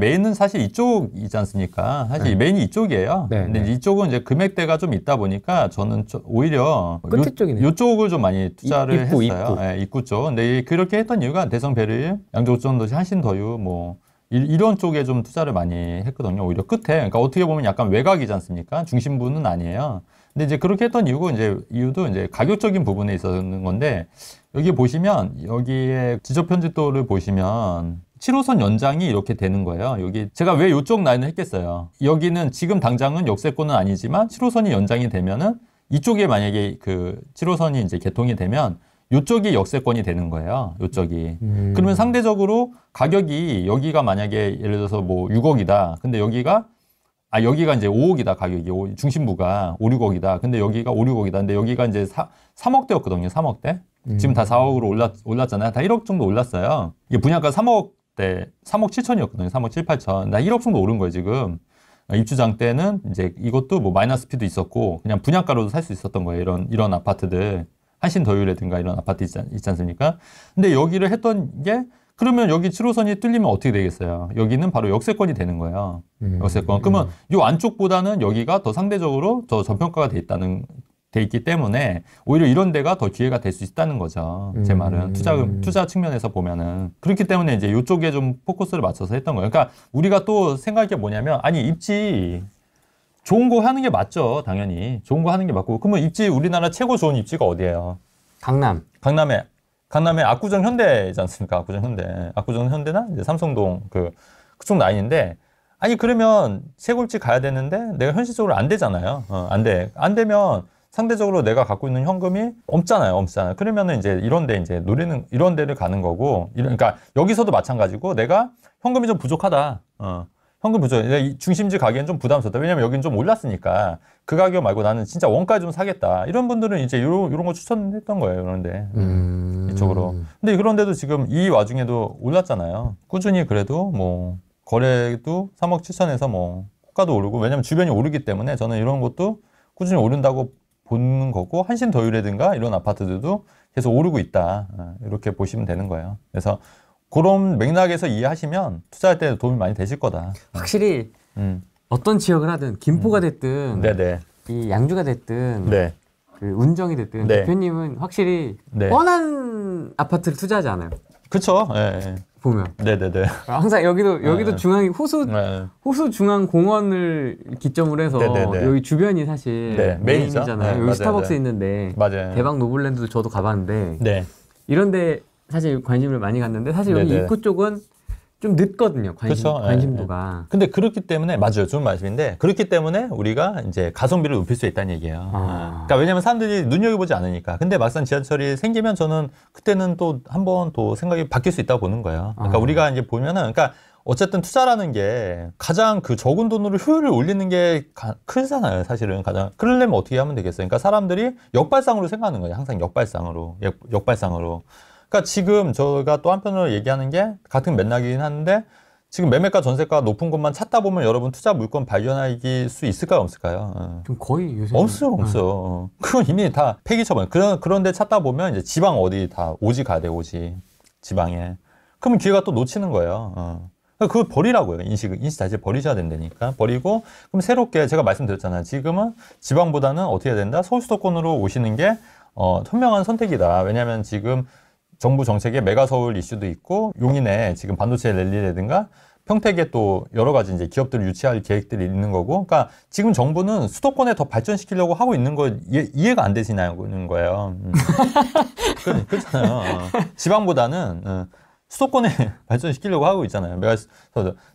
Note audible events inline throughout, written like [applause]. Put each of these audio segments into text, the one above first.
메인은 사실 이쪽이지 않습니까? 사실 네. 메인이 이쪽이에요. 네, 근데 네. 이쪽은 이제 금액대가 좀 있다 보니까 저는 오히려 끝 쪽이네요. 이쪽을 좀 많이 투자를 입, 구 했어요. 입구. 네, 예, 입구 쪽. 근데 그렇게 했던 이유가 대성 배를 양조전도시 한신더유 뭐 이런 쪽에 좀 투자를 많이 했거든요. 오히려 끝에. 그러니까 어떻게 보면 약간 외곽이지 않습니까? 중심부는 아니에요. 근데 이제 그렇게 했던 이유가 이제 이유도 이제 가격적인 부분에 있었는 건데 여기 보시면 여기에 지적 편집도를 보시면 7호선 연장이 이렇게 되는 거예요. 여기 제가 왜 이쪽 라인을 했겠어요. 여기는 지금 당장은 역세권은 아니지만 7호선이 연장이 되면은 이쪽에 만약에 그 7호선이 이제 개통이 되면 이쪽이 역세권이 되는 거예요. 이쪽이 음. 그러면 상대적으로 가격이 여기가 만약에 예를 들어서 뭐 6억이다. 근데 여기가 아 여기가 이제 5억이다 가격이 중심부가 5, 6억이다. 근데 여기가 5, 6억이다. 근데 여기가 이제 사, 3억대였거든요. 3억대. 음. 지금 다 4억으로 음. 올랐, 올랐잖아요. 다 1억 정도 올랐어요. 이게 분양가 3억 때 3억 7천이었거든요. 3억 7, 8천. 나 1억 정도 오른 거예요, 지금. 아, 입주장 때는 이제 이것도 뭐 마이너스 피도 있었고 그냥 분양가로도 살 수 있었던 거예요. 이런 이런 아파트들 한신 더유라든가 이런 아파트 있지, 않, 있지 않습니까? 근데 여기를 했던 게 그러면 여기 7호선이 뚫리면 어떻게 되겠어요? 여기는 바로 역세권이 되는 거예요. 음, 역세권. 그러면 음. 이 안쪽보다는 여기가 더 상대적으로 더 저평가가 돼 있다는 돼 있기 때문에 오히려 이런 데가 더 기회가 될 수 있다는 거죠. 제 음. 말은 투자 투자 측면에서 보면은 그렇기 때문에 이제 요쪽에좀 포커스를 맞춰서 했던 거예요. 그러니까 우리가 또생각할게 뭐냐면 아니 입지 좋은 거 하는 게 맞죠, 당연히 좋은 거 하는 게 맞고 그러면 입지 우리나라 최고 좋은 입지가 어디예요? 강남. 강남에 강남에 압구정 현대지 않습니까? 압구정 현대, 압구정 현대나 이제 삼성동 그 그쪽 라인인데 아니 그러면 채굴지 가야 되는데 내가 현실적으로 안 되잖아요. 어, 안 돼. 안 되면 상대적으로 내가 갖고 있는 현금이 없잖아요. 없잖아요. 그러면은 이제 이런 데 이제 노리는 이런 데를 가는 거고 그러니까 여기서도 마찬가지고 내가 현금이 좀 부족하다. 어. 현금 부족. 중심지 가기엔 좀 부담스럽다. 왜냐면 여기는 좀 올랐으니까 그 가격 말고 나는 진짜 원가좀 사겠다. 이런 분들은 이제 요, 런런거 추천했던 거예요. 그런데 음... 이쪽으로. 근데 그런데도 지금 이 와중에도 올랐잖아요. 꾸준히 그래도 뭐 거래도 3억 7천에서 뭐 호가도 오르고 왜냐면 주변이 오르기 때문에 저는 이런 것도 꾸준히 오른다고 보는 거고 한신 더유라든가 이런 아파트들도 계속 오르고 있다 어, 이렇게 보시면 되는 거예요. 그래서 그런 맥락에서 이해하시면 투자할 때 도움이 많이 되실 거다. 확실히 음. 어떤 지역을 하든 김포가 음. 됐든 네이 네. 양주가 됐든 네. 그 운정이 됐든 네. 대표님은 확실히 네. 뻔한 아파트를 투자하지 않아요. 그렇죠. 예, 예. 보면. 네네네. 항상 여기도 여기도 네. 중앙이 호수 네. 호수 중앙 공원을 기점으로 해서 네네네. 여기 주변이 사실 네. 메인이잖아요. 네, 여기 맞아요. 스타벅스 네. 있는데 맞아요. 대박 노블랜드도 저도 가봤는데 네. 이런데 사실 관심을 많이 갖는데 사실 여기 입구 쪽은 좀 늦거든요. 관심, 그렇죠. 관심도가. 예, 예. 근데 그렇기 때문에 맞아요. 좋은 말씀인데 그렇기 때문에 우리가 이제 가성비를 높일 수 있다는 얘기예요. 아. 예. 그러니까 왜냐하면 사람들이 눈여겨보지 않으니까. 근데 막상 지하철이 생기면 저는 그때는 또 한번또 생각이 바뀔 수 있다고 보는 거예요. 그러니까 아. 우리가 이제 보면은 그러니까 어쨌든 투자라는 게 가장 그 적은 돈으로 효율을 올리는 게 가, 크잖아요, 사실은. 가장. 그러려면 어떻게 하면 되겠어요? 그러니까 사람들이 역발상으로 생각하는 거예요. 항상 역발상으로. 역, 역발상으로. 그러니까 지금 저가 희또 한편으로 얘기하는 게 같은 맥락이긴 한데 지금 매매가 전세가 높은 것만 찾다 보면 여러분 투자 물건 발견하기 수 있을까요 없을까요? 그럼 어. 거의 요새 없어 없어. 네. 어. 그건 이미 다 폐기 처분. 그런 그런데 찾다 보면 이제 지방 어디 다 오지 가대 야 오지 지방에. 그러면 기회가 또 놓치는 거예요. 어. 그러니까 그걸 버리라고요. 인식, 인식 자체를 버리셔야 된다니까. 버리고, 그럼 새롭게 제가 말씀드렸잖아요. 지금은 지방보다는 어떻게 해야 된다? 서울 수도권으로 오시는 게, 어, 현명한 선택이다. 왜냐면 하 지금 정부 정책의 메가 서울 이슈도 있고 용인에 지금 반도체 랠리라든가 평택에 또 여러 가지 이제 기업들을 유치할 계획들이 있는 거고, 그러니까 지금 정부는 수도권에 더 발전시키려고 하고 있는 거 이해, 가안 되시나는 요 거예요. 음. [laughs] 그, 렇잖아요 어. 지방보다는 어, 수도권에 [laughs] 발전시키려고 하고 있잖아요. 메가시,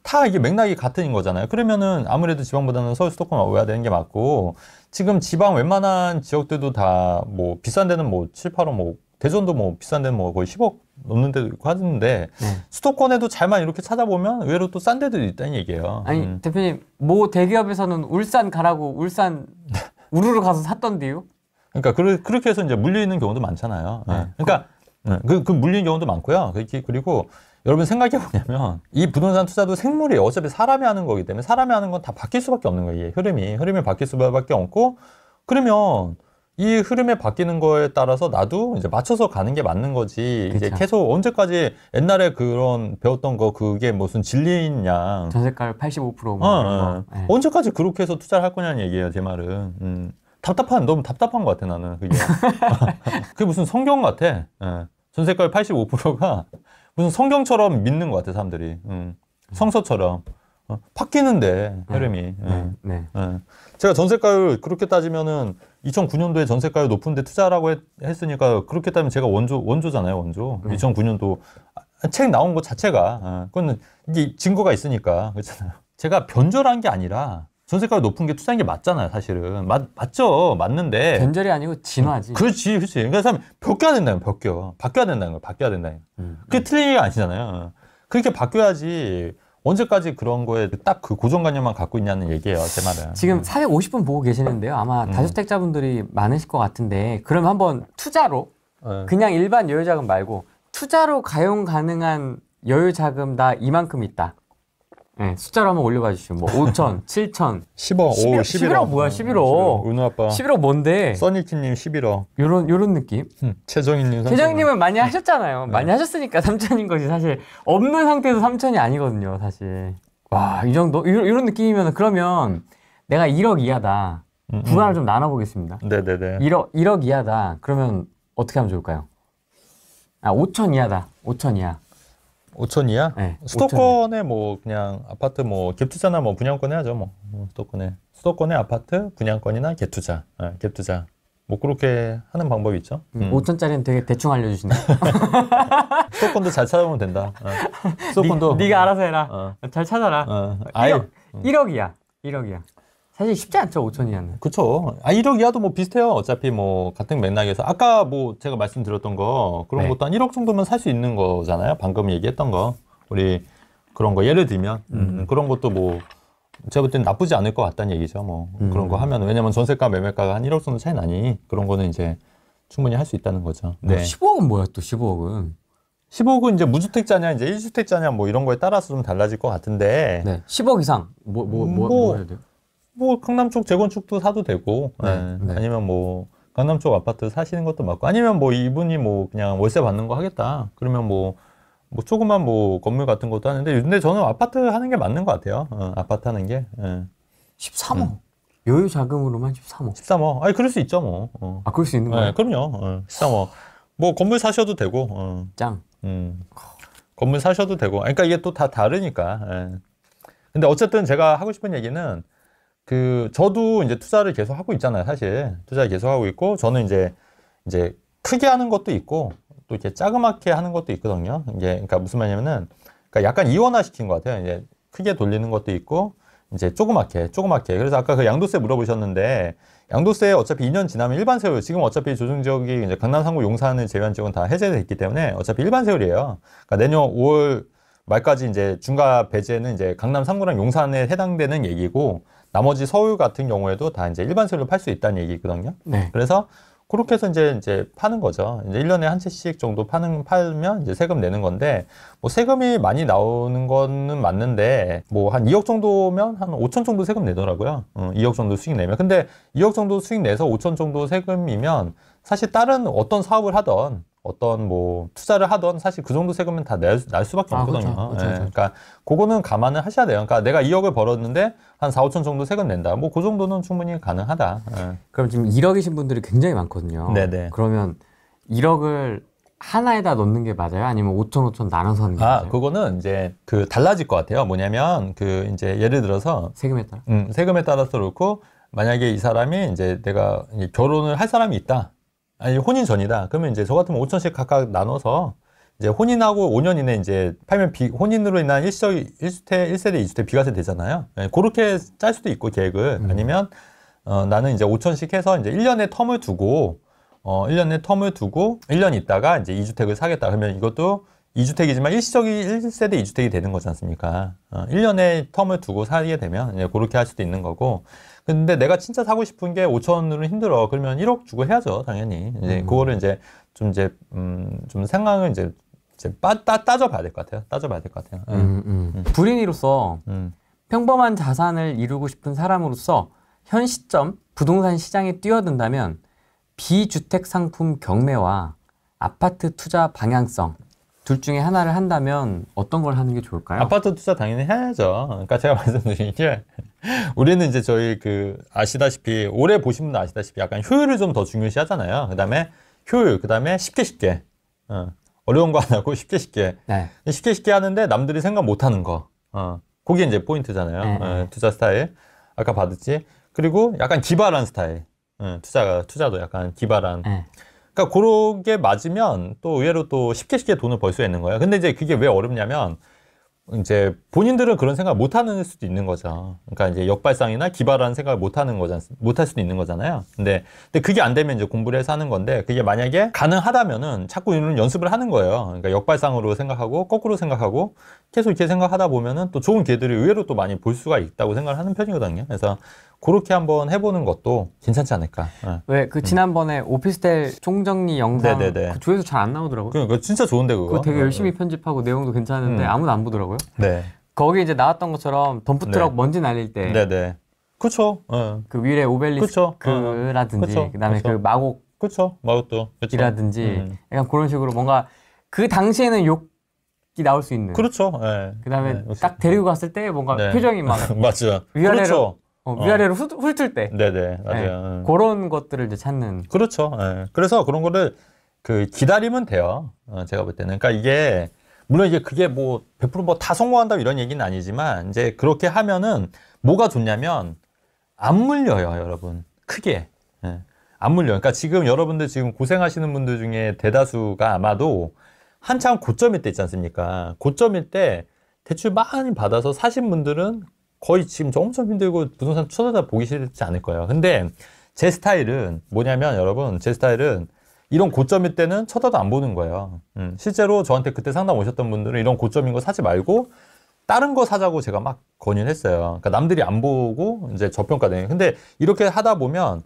다 이게 맥락이 같은 거잖아요. 그러면은 아무래도 지방보다는 서울 수도권 와야 되는 게 맞고, 지금 지방 웬만한 지역들도 다 뭐 비싼 데는 뭐 7, 8호 뭐 대전도 뭐 비싼 데는 뭐 거의 10억 넘는 데도 있고 하는데 네. 수도권에도 잘만 이렇게 찾아보면 의외로 또 싼 데도 있다는 얘기예요. 아니 음. 대표님 모 대기업에서는 울산 가라고 울산 [laughs] 우르르 가서 샀던데요. 그러니까 그, 그렇게 해서 이제 물려있는 경우도 많잖아요. 예. 네. 그러니까 그, 네, 그물린 그 경우도 많고요. 그리고 여러분 생각해 보냐면 이 부동산 투자도 생물이 어차피 사람이 하는 거기 때문에 사람이 하는 건 다 바뀔 수밖에 없는 거예요. 흐름이 흐름이 바뀔 수밖에 없고 그러면 이 흐름에 바뀌는 거에 따라서 나도 이제 맞춰서 가는 게 맞는 거지. 그쵸. 이제 그렇죠. 계속 언제까지 옛날에 그런 배웠던 거 그게 무슨 진리냐. 전세가 85%뭐 어, 어. 네. 언제까지 그렇게 해서 투자를 할 거냐는 얘기예요, 제 말은. 음. 답답한 너무 답답한 것 같아 나는 그게. [laughs] 그게 무슨 성경 같아. 예. 네. 전세가 85%가 무슨 성경처럼 믿는 것 같아 사람들이. 음. 성서처럼. 어, 바뀌는데 헤름이 음. 네. 예. 네. 네. 제가 전세가율 그렇게 따지면은 2009년도에 전세가율 높은데 투자라고 했, 으니까 그렇게 따지면 제가 원조 원조잖아요 원조 2009년도 아, 책 나온 것 자체가 어, 그건 이제 증거가 있으니까 그렇잖아요. 제가 변절한 게 아니라 전세가율 높은 게투자한게 맞잖아요, 사실은. 맞, 맞죠. 맞는데. 변절이 아니고 진화지. 음, 그렇지, 그렇지. 그러니까 사람 벗겨야 된다는 거 벗겨. 바뀌어야 된다는 거 바뀌어야 된다는 거 음, 그게 음. 틀린 얘기가 아니잖아요. 그렇게 바뀌어야지 언제까지 그런 거에 딱 그 고정관념만 갖고 있냐는 얘기예요, 제 말은. 지금 450분 음. 보고 계시는데요. 아마 음. 다주택자분들이 많으실 것 같은데 그럼 한번 투자로 네. 그냥 일반 여유자금 말고 투자로 가용 가능한 여유자금 나 이만큼 있다. 네, 숫자로 한번 올려봐 주시면 뭐 5천, 7천, 10억, 11, 11, 11억 뭐야 11억. 은우 아빠. 11억 뭔데? 써니키님 11억. 요런 요런 느낌. 음, 최정희님. 최정희님은 많이 하셨잖아요. 네. 많이 하셨으니까 3천인 거지 사실 없는 상태에서 3천이 아니거든요 사실. 와이 정도 이런, 이런 느낌이면 그러면 내가 1억 이하다. 음, 구간을 음. 좀 나눠보겠습니다. 네네네. 1억 1억 이하다. 그러면 어떻게 하면 좋을까요? 아 5천 이하다. 5천 이하. 5천 이야? 네, 수도권에 5천. 뭐 그냥 아파트 뭐 갭투자나 뭐 분양권 해야죠 뭐. 뭐 수도권에 수도권에 아파트 분양권이나 갭투자 네, 갭투자 뭐 그렇게 하는 방법이 있죠. 음. 5천짜리는 음. 되게 대충 알려주시네. [laughs] 수도권도 잘 찾아보면 된다. 어. 수도권도 니, 네가 알아서 해라. 어. 잘 찾아라. 어. 1억, 1억이야. 1억이야. 사실 쉽지 않죠, 5천이하는. 그쵸. 아, 1억 이하도 뭐 비슷해요. 어차피 뭐 같은 맥락에서. 아까 뭐 제가 말씀드렸던 거, 그런 네. 것도 한 1억 정도면 살 수 있는 거잖아요. 방금 얘기했던 거. 우리 그런 거, 예를 들면, 음. 음. 음 그런 것도 뭐, 제가 볼때 나쁘지 않을 것 같다는 얘기죠. 뭐, 음. 그런 거 하면. 왜냐면 전세가 매매가가 한 1억 정도 차이 나니, 그런 거는 이제 충분히 할 수 있다는 거죠. 뭐 네. 뭐 15억은 뭐야, 또 15억은? 10억은 이제 무주택자냐 이제 1주택자냐 뭐 이런 거에 따라서 좀 달라질 것 같은데. 네. 10억 이상 뭐 뭐뭐 뭐, 뭐, 뭐, 뭐, 해야 돼요? 뭐 강남 쪽 재건축도 사도 되고 네, 네. 네. 아니면 뭐 강남 쪽 아파트 사시는 것도 맞고 아니면 뭐 이분이 뭐 그냥 월세 받는 거 하겠다 그러면 뭐뭐 뭐 조그만 뭐 건물 같은 것도 하는데 근데 저는 아파트 하는 게 맞는 것 같아요 어, 아파트 하는 게 예. 13억 음. 여유 자금으로만 13억 13억 아니 그럴 수 있죠 뭐아 어. 그럴 수 있는 예, 거예요 그럼요 어, 13억 뭐 건물 사셔도 되고 어. 짱 음. 건물 사셔도 되고 그러니까 이게 또 다 다르니까 예. 근데 어쨌든 제가 하고 싶은 얘기는 그 저도 이제 투자를 계속 하고 있잖아요, 사실. 투자 계속 하고 있고 저는 이제 이제 크게 하는 것도 있고 또 이렇게 짜그맣게 하는 것도 있거든요. 이게 그러니까 무슨 말이냐면은 그러니까 약간 이원화 시킨 것 같아요. 이제 크게 돌리는 것도 있고 이제 조그맣게 조그맣게 그래서 아까 그 양도세 물어보셨는데 양도세 어차피 2년 지나면 일반 세율 지금 어차피 조정 지역이 이제 강남 상구 용산을 제외한 지역은 다 해제됐기 때문에 어차피 일반 세율이에요. 그러니까 내년 5월 말까지 이제 중과 배제는 이제 강남 상구랑 용산에 해당되는 얘기고 나머지 서울 같은 경우에도 다 이제 일반 세율로 팔 수 있다는 얘기거든요. 네. 그래서 그렇게 해서 이제 이제 파는 거죠. 이제 1년에 한 채씩 정도 파는 팔면 이제 세금 내는 건데 뭐 세금이 많이 나오는 거는 맞는데 뭐 한 2억 정도면 한 5천 정도 세금 내더라고요. 어, 2억 정도 수익 내면. 근데 2억 정도 수익 내서 5천 정도 세금이면 사실 다른 어떤 사업을 하던 어떤 뭐 투자를 하던 사실 그 정도 세금은 다날 날 수밖에 아, 없거든요. 아, 그렇죠, 그렇죠, 예, 그렇죠. 그러니까 그거는 감안을 하셔야 돼요. 그러니까 내가 2억을 벌었는데 한 4, 5천 정도 세금 낸다. 뭐 그 정도는 충분히 가능하다. 예. 그럼 지금 1억이신 분들이 굉장히 많거든요. 네네. 네. 그러면 1억을 하나에다 넣는 게 맞아요? 아니면 5천, 5천 나눠서 하는 게 아, 맞아요? 그거는 이제 그 달라질 것 같아요. 뭐냐면 그 이제 예를 들어서 세금에 따라? 음, 세금에 따라서 그렇고 만약에 이 사람이 이제 내가 결혼을 할 사람이 있다. 아니 혼인 전이다. 그러면 이제 저 같으면 5천씩 각각 나눠서 이제 혼인하고 5년 이내 이제 팔면 비, 혼인으로 인한 일시적 1주택 1세대 2주택 비과세 되잖아요. 예, 그렇게 짤 수도 있고 계획을 음. 아니면 어, 나는 이제 5천씩 해서 이제 1년의 텀을 두고 어, 1년의 텀을 두고 1년 있다가 이제 2주택을 사겠다. 그러면 이것도 2주택이지만 일시적인 1세대 2주택이 되는 거지 않습니까? 어, 1년의 텀을 두고 사게 되면 이제 그렇게 할 수도 있는 거고 근데 내가 진짜 사고 싶은 게5천으로 힘들어. 그러면 1억 주고 해야죠, 당연히. 이제 음. 그거를 이제 좀 이제 음좀 생각을 이제 이제 따, 따, 따져봐야 될 것 같아요. 따져봐야 될 것 같아요. 음, 음. 음. 음. 불인으로서 음. 평범한 자산을 이루고 싶은 사람으로서 현 시점 부동산 시장에 뛰어든다면 비주택 상품 경매와 아파트 투자 방향성 둘 중에 하나를 한다면 어떤 걸 하는 게 좋을까요? 아파트 투자 당연히 해야죠. 그러니까 제가 [laughs] 말씀드린 게 우리는 이제 저희 그 아시다시피 올해 보신 분들 아시다시피 약간 효율을 좀 더 중요시 하잖아요. 그다음에 효율, 그다음에 쉽게 쉽게 어. 어려운 거 안 하고 쉽게 쉽게 네. 쉽게 쉽게 하는데 남들이 생각 못 하는 거. 어. 그게 이제 포인트잖아요. 네. 어, 투자 스타일 아까 봤듯이. 그리고 약간 기발한 스타일. 어, 투자가 투자도 약간 기발한. 네. 그러니까 그런 게 맞으면 또 의외로 또 쉽게 쉽게 돈을 벌 수 있는 거예요. 근데 이제 그게 왜 어렵냐면 이제 본인들은 그런 생각 못 하는 수도 있는 거죠. 그러니까 이제 역발상이나 기발한 생각을 못 하는 거잖, 못할 수도 있는 거잖아요. 근데, 근데 그게 안 되면 이제 공부를 해서 하는 건데 그게 만약에 가능하다면은 자꾸 이런 연습을 하는 거예요. 그러니까 역발상으로 생각하고 거꾸로 생각하고 계속 이렇게 생각하다 보면은 또 좋은 기회들이 의외로 또 많이 볼 수가 있다고 생각을 하는 편이거든요. 그래서 그렇게 한번 해보는 것도 괜찮지 않을까. 네. 예. 왜그 음. 지난번에 음. 오피스텔 총정리 영상 네그 조회수 잘 안 나오더라고요. 그러 그러니까 진짜 좋은데 그거. 그거 되게 열심히 네. 편집하고 내용도 괜찮은데 음. 아무도 안 보더라고요. 있더라고요. 네. 거기 이제 나왔던 것처럼 덤프 트럭 네. 먼지 날릴 때. 네네. 네. 그쵸. 네. 그 위례 오벨리스크라든지 어. 어. 그다음에 그 마곡. 그쵸. 마곡도. 그쵸. 이라든지 음. 약간 그런 식으로 뭔가 그 당시에는 욕. 이 나올 수 있는. 그렇죠. 네. 그다음에 예, 딱 데리고 갔을 때 뭔가 네. 표정이 막 [laughs] 맞죠. 위아래로 그렇죠. 어, 어. 위아래로 어. 훑을 때. 네네 네. 맞아요. 네. 음. 그런 것들을 이제 찾는. 그렇죠. 예. 그래서 그런 거를 그 기다리면 돼요. 제가 볼 때는. 그러니까 이게 물론 이제 그게 뭐 100%뭐 다 성공한다 이런 얘기는 아니지만 이제 그렇게 하면은 뭐가 좋냐면 안 물려요, 여러분. 크게. 예. 안 물려. 그러니까 지금 여러분들 지금 고생하시는 분들 중에 대다수가 아마도 한참 고점일 때 있지 않습니까? 고점일 때 대출 많이 받아서 사신 분들은 거의 지금 엄청 힘들고 부동산 쳐다 보기 싫지 않을 거예요. 근데 제 스타일은 뭐냐면 여러분 제 스타일은 이런 고점일 때는 쳐다도 안 보는 거예요. 음, 실제로 저한테 그때 상담 오셨던 분들은 이런 고점인 거 사지 말고 다른 거 사자고 제가 막 권유했어요. 그러니까 남들이 안 보고 이제 저평가 되는. 근데 이렇게 하다 보면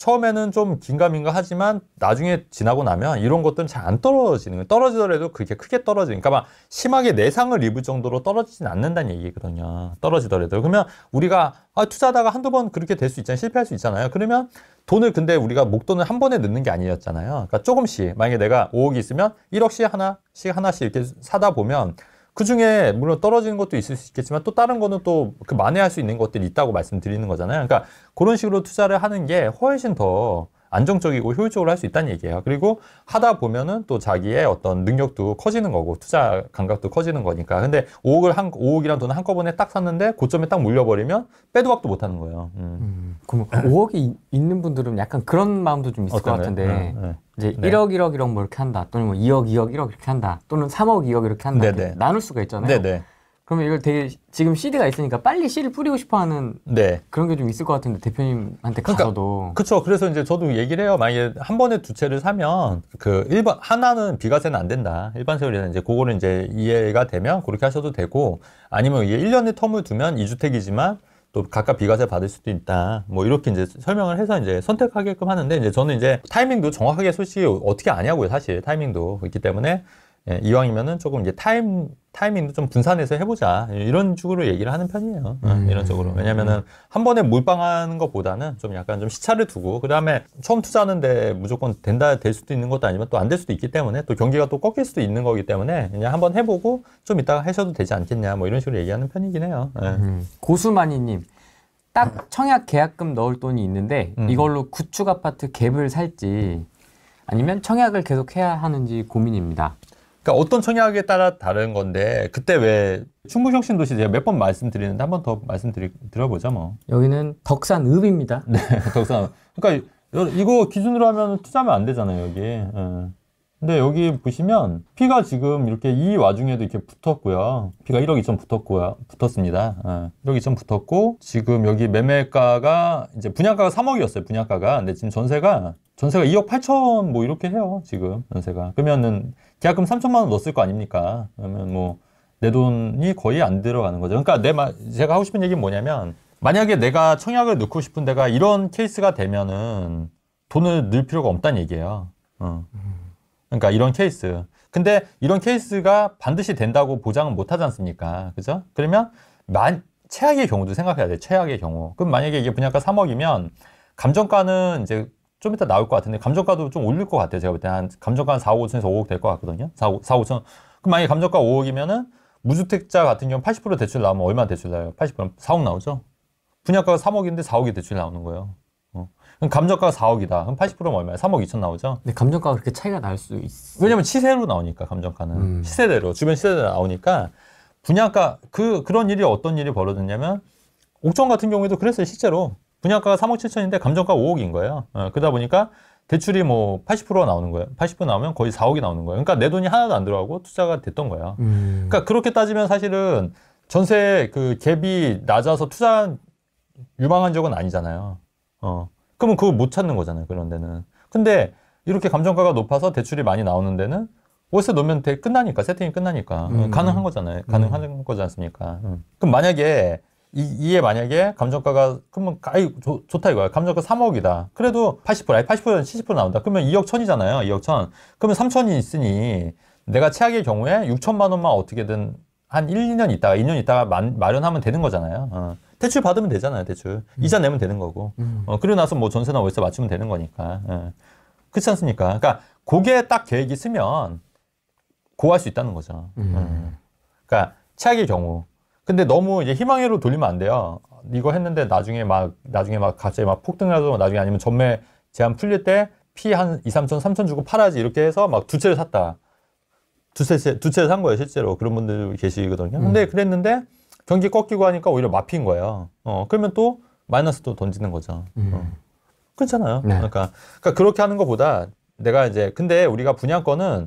처음에는 좀 긴가민가 하지만 나중에 지나고 나면 이런 것들은 잘 안 떨어지는 거예요. 떨어지더라도 그렇게 크게 떨어지니까 막 심하게 내상을 입을 정도로 떨어지진 않는다는 얘기거든요. 떨어지더라도. 그러면 우리가 아, 투자하다가 한두 번 그렇게 될 수 있잖아요. 실패할 수 있잖아요. 그러면 돈을 근데 우리가 목돈을 한 번에 넣는 게 아니었잖아요. 그러니까 조금씩 만약에 내가 5억이 있으면 1억씩 하나씩 하나씩 이렇게 사다 보면 그 중에 물론 떨어지는 것도 있을 수 있겠지만 또 다른 거는 또 그 만회할 수 있는 것들이 있다고 말씀드리는 거잖아요. 그러니까 그런 식으로 투자를 하는 게 훨씬 더 안정적이고 효율적으로 할 수 있다는 얘기예요. 그리고 하다 보면은 또 자기의 어떤 능력도 커지는 거고 투자 감각도 커지는 거니까. 근데 5억을 한 5억이란 돈을 한꺼번에 딱 샀는데 고점에 딱 물려버리면 빼도 박도 못 하는 거예요. 음. 음, 그럼 5억이 있는 분들은 약간 그런 마음도 좀 있을 것 같은데 네, 네. 이제 네. 1억 1억 1억 뭐 이렇게 한다 또는 뭐 2억 2억 1억 이렇게 한다 또는 3억 2억 이렇게 한다 네, 이렇게 네. 나눌 수가 있잖아요. 네네. 네. 그러면 이걸 되게 지금 CD가 있으니까 빨리 씨를 뿌리고 싶어하는 네. 그런 게 좀 있을 것 같은데 대표님한테 그러니까, 그렇죠. 그래서 이제 저도 얘기를 해요. 만약에 한 번에 두 채를 사면 그 일반 하나는 비과세는 안 된다. 일반 세율이는 이제 그거는 이제 이해가 되면 그렇게 하셔도 되고 아니면 이게 1년에 텀을 두면 2주택이지만 또 각각 비과세 받을 수도 있다. 뭐 이렇게 이제 설명을 해서 이제 선택하게끔 하는데 이제 저는 이제 타이밍도 정확하게 솔직히 어떻게 아냐고요, 사실 타이밍도 있기 때문에 예, 이왕이면은 조금 이제 타임 타이밍도 좀 분산해서 해보자 이런 식으로 얘기를 하는 편이에요. 예, 음. 이런 쪽으로 왜냐면은 한 번에 몰빵하는 것보다는 좀 약간 좀 시차를 두고 그 다음에 처음 투자하는데 무조건 된다 될 수도 있는 것도 아니면 또 안 될 수도 있기 때문에 또 경기가 또 꺾일 수도 있는 거기 때문에 그냥 한번 해보고 좀 이따가 하셔도 되지 않겠냐 뭐 이런 식으로 얘기하는 편이긴 해요. 예. 음. 고수만이님 딱 청약 계약금 넣을 돈이 있는데 음. 이걸로 구축 아파트 갭을 살지 아니면 청약을 계속 해야 하는지 고민입니다. 그러니까 어떤 청약에 따라 다른 건데 그때 왜 충북혁신도시 제가 몇 번 말씀드리는데 한번 더 말씀드리 들어보자 뭐. 여기는 덕산읍입니다. [laughs] 네, 덕산. 그러니까 이거 기준으로 하면 투자하면 안 되잖아요 여기. 예. 근데 여기 보시면 피가 지금 이렇게 이 와중에도 이렇게 붙었고요. 피가 1억 2천 붙었고요. 붙었습니다. 예. 1억 2천 붙었고 지금 여기 매매가가 이제 분양가가 3억이었어요. 분양가가. 근데 지금 전세가 전세가 2억 8천 뭐 이렇게 해요. 지금 전세가. 그러면은 계약금 3천만 원 넣었을 거 아닙니까? 그러면 뭐 내 돈이 거의 안 들어가는 거죠. 그러니까 내 말, 제가 하고 싶은 얘기는 뭐냐면 만약에 내가 청약을 넣고 싶은 데가 이런 케이스가 되면은 돈을 넣을 필요가 없다는 얘기예요. 어. 그러니까 이런 케이스. 근데 이런 케이스가 반드시 된다고 보장은 못 하지 않습니까? 그죠? 그러면 만, 최악의 경우도 생각해야 돼. 최악의 경우. 그럼 만약에 이게 분양가 3억이면 감정가는 이제 좀 이따 나올 것 같은데 감정가도 좀 올릴 것 같아요. 제가 볼때한 감정가 한 4, 5천에서 5억 될 것 같거든요. 4, 5, 4, 5천. 그럼 만약에 감정가 5억이면은 무주택자 같은 경우 는80% 대출 나오면 얼마 대출 나요? 80% 4억 나오죠. 분양가가 3억인데 4억이 대출 나오는 거예요. 어. 감정가가 4억이다. 그럼 80%면 얼마야? 3억 2천 나오죠. 근데 감정가가 그렇게 차이가 날 수 있어. 왜냐면 시세로 나오니까 감정가는 음. 시세대로 주변 시세대로 나오니까 분양가 그 그런 일이 어떤 일이 벌어졌냐면 옥천 같은 경우에도 그랬어요 실제로 분양가가 3억 7천인데 감정가 5억인 거예요. 어, 그러다 보니까 대출이 뭐 80%가 나오는 거예요. 80% 나오면 거의 4억이 나오는 거예요. 그러니까 내 돈이 하나도 안 들어가고 투자가 됐던 거예요. 음. 그러니까 그렇게 따지면 사실은 전세 그 갭이 낮아서 투자 유망한 적은 아니잖아요. 어. 그러면 그걸 못 찾는 거잖아요. 그런 데는. 근데 이렇게 감정가가 높아서 대출이 많이 나오는 데는 월세 놓으면 되, 끝나니까 세팅이 끝나니까 어, 음. 가능한 거잖아요. 가능한 음. 거지 않습니까? 음. 그럼 만약에 이, 에 만약에 감정가가 그러면 아이 좋, 좋다 이거야 감정가 3억이다 그래도 80% 아니 80% 70% 나온다 그러면 2억 1 0 0 0이잖아요 2억 1000 그러면 3 0 0 0이 있으니 내가 최악의 경우에 6천만 원만 어떻게든 한 1, 2년 있다가 2년 있다가 마, 련하면 되는 거잖아요 어. 대출 받으면 되잖아요 대출 음. 이자 내면 되는 거고 음. 어, 그리고 나서 뭐 전세나 월세 맞추면 되는 거니까 예. 그렇지 않습니까 그러니까 그게 딱 계획이 있으면 고할 수 있다는 거죠 음. 예. 그러니까 최악의 경우 근데 너무 이제 희망회로 돌리면 안 돼요. 이거 했는데 나중에 막 나중에 막 갑자기 막 폭등해서 뭐 나중에 아니면 전매 제한 풀릴 때 피 한 2, 3천, 3천 주고 팔아야지 이렇게 해서 막 두 채를 샀다. 두 채, 두 채를 산 거예요, 실제로. 그런 분들 계시거든요. 음. 근데 그랬는데 경기 꺾이고 하니까 오히려 막힌 거예요. 어, 그러면 또 마이너스 또 던지는 거죠. 음. 어. 괜찮아요. 네. 그러니까, 그러니까 그렇게 하는 것보다 내가 이제 근데 우리가 분양권은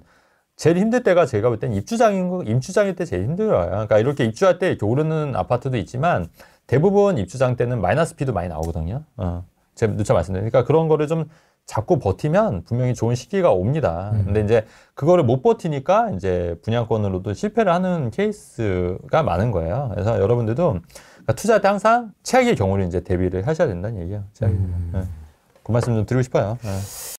제일 힘들 때가 제가 볼 땐 입주장인 거, 입주장일 때 제일 힘들어요. 그러니까 이렇게 입주할 때이렇 오르는 아파트도 있지만 대부분 입주장 때는 마이너스 피도 많이 나오거든요. 어. 제가 누차 말씀드리니까 그러니까 그런 거를 좀 잡고 버티면 분명히 좋은 시기가 옵니다. 음. 근데 이제 그거를 못 버티니까 이제 분양권으로도 실패를 하는 케이스가 많은 거예요. 그래서 여러분들도 그러니까 투자할 때 항상 최악의 경우를 이제 대비를 하셔야 된다는 얘기예요. 최악의 음. 네. 그 말씀 좀 드리고 싶어요. 네.